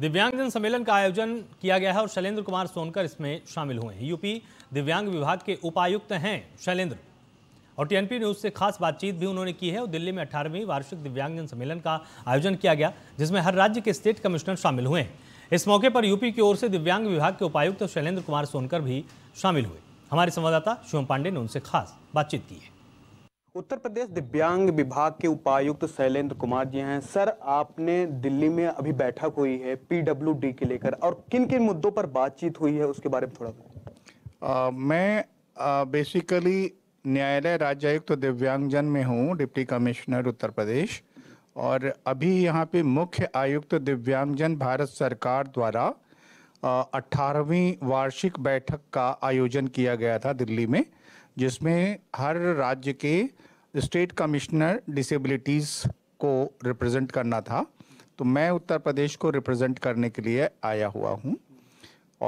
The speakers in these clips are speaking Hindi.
दिव्यांगजन सम्मेलन का आयोजन किया गया है और शैलेंद्र कुमार सोनकर इसमें शामिल हुए हैं यूपी दिव्यांग विभाग के उपायुक्त हैं शैलेंद्र और टीएनपी न्यूज से खास बातचीत भी उन्होंने की है और दिल्ली में अठारहवीं वार्षिक दिव्यांगजन सम्मेलन का आयोजन किया गया जिसमें हर राज्य के स्टेट कमिश्नर शामिल हुए हैं इस मौके पर यूपी की ओर से दिव्यांग विभाग के उपायुक्त शैलेंद्र कुमार सोनकर भी शामिल हुए हमारे संवाददाता शिवम पांडे ने उनसे खास बातचीत की है उत्तर प्रदेश दिव्यांग विभाग के उपायुक्त शैलेंद्र कुमार जी हैं सर आपने दिल्ली में अभी बैठक हुई है पीडब्ल्यूडी के लेकर और किन किन मुद्दों पर बातचीत हुई है उसके बारे में थोड़ा आ, मैं आ, बेसिकली न्यायालय राज्य आयुक्त तो दिव्यांगजन में हूँ डिप्टी कमिश्नर उत्तर प्रदेश और अभी यहाँ पे मुख्य आयुक्त तो दिव्यांगजन भारत सरकार द्वारा अट्ठारहवीं वार्षिक बैठक का आयोजन किया गया था दिल्ली में जिसमें हर राज्य के स्टेट कमिश्नर डिसेबिलिटीज़ को रिप्रेजेंट करना था तो मैं उत्तर प्रदेश को रिप्रेजेंट करने के लिए आया हुआ हूँ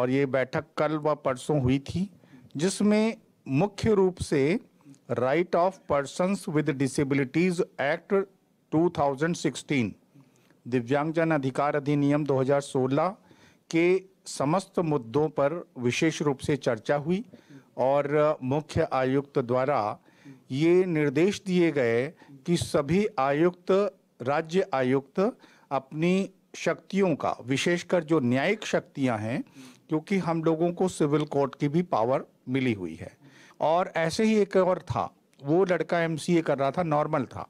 और ये बैठक कल व परसों हुई थी जिसमें मुख्य रूप से right of persons with disabilities act 2016 दिव्यांगजन अधिकार अधिनियम 2016 के समस्त मुद्दों पर विशेष रूप से चर्चा हुई और मुख्य आयुक्त द्वारा ये निर्देश दिए गए कि सभी आयुक्त राज्य आयुक्त अपनी शक्तियों का विशेषकर जो न्यायिक शक्तियां हैं क्योंकि हम लोगों को सिविल कोर्ट की भी पावर मिली हुई है और ऐसे ही एक और था वो लड़का एमसीए कर रहा था नॉर्मल था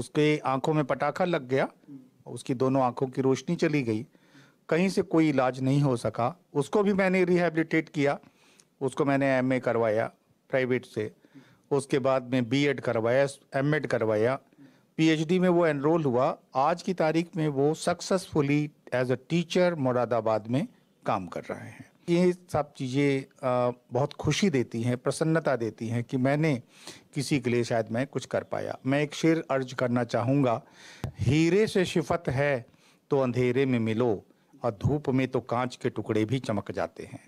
उसके आंखों में पटाखा लग गया उसकी दोनों आंखों की रोशनी चली गई कहीं से कोई इलाज नहीं हो सका उसको भी मैंने रिहेबिलिटेट किया उसको मैंने एमए करवाया प्राइवेट से उसके बाद में बीएड करवाया एमएड करवाया पीएचडी में वो एनरोल हुआ आज की तारीख में वो successfully as a teacher Moradabad में काम कर रहे हैं ये सब चीज़ें बहुत खुशी देती हैं प्रसन्नता देती हैं कि मैंने किसी के लिए शायद मैं कुछ कर पाया मैं एक शेर अर्ज करना चाहूँगा हीरे से शिफत है तो अंधेरे में मिलो और धूप में तो कांच के टुकड़े भी चमक जाते हैं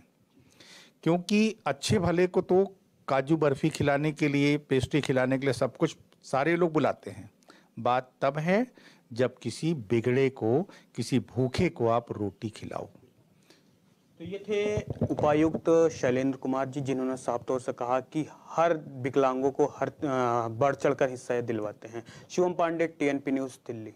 क्योंकि अच्छे भले को तो काजू बर्फ़ी खिलाने के लिए पेस्ट्री खिलाने के लिए सब कुछ सारे लोग बुलाते हैं बात तब है जब किसी बिगड़े को किसी भूखे को आप रोटी खिलाओ तो ये थे उपायुक्त शैलेंद्र कुमार जी जिन्होंने साफ तौर से कहा कि हर विकलांगों को हर बढ़ चढ़कर हिस्सा दिलवाते हैं शिवम पांडे टीएनपी न्यूज़ दिल्ली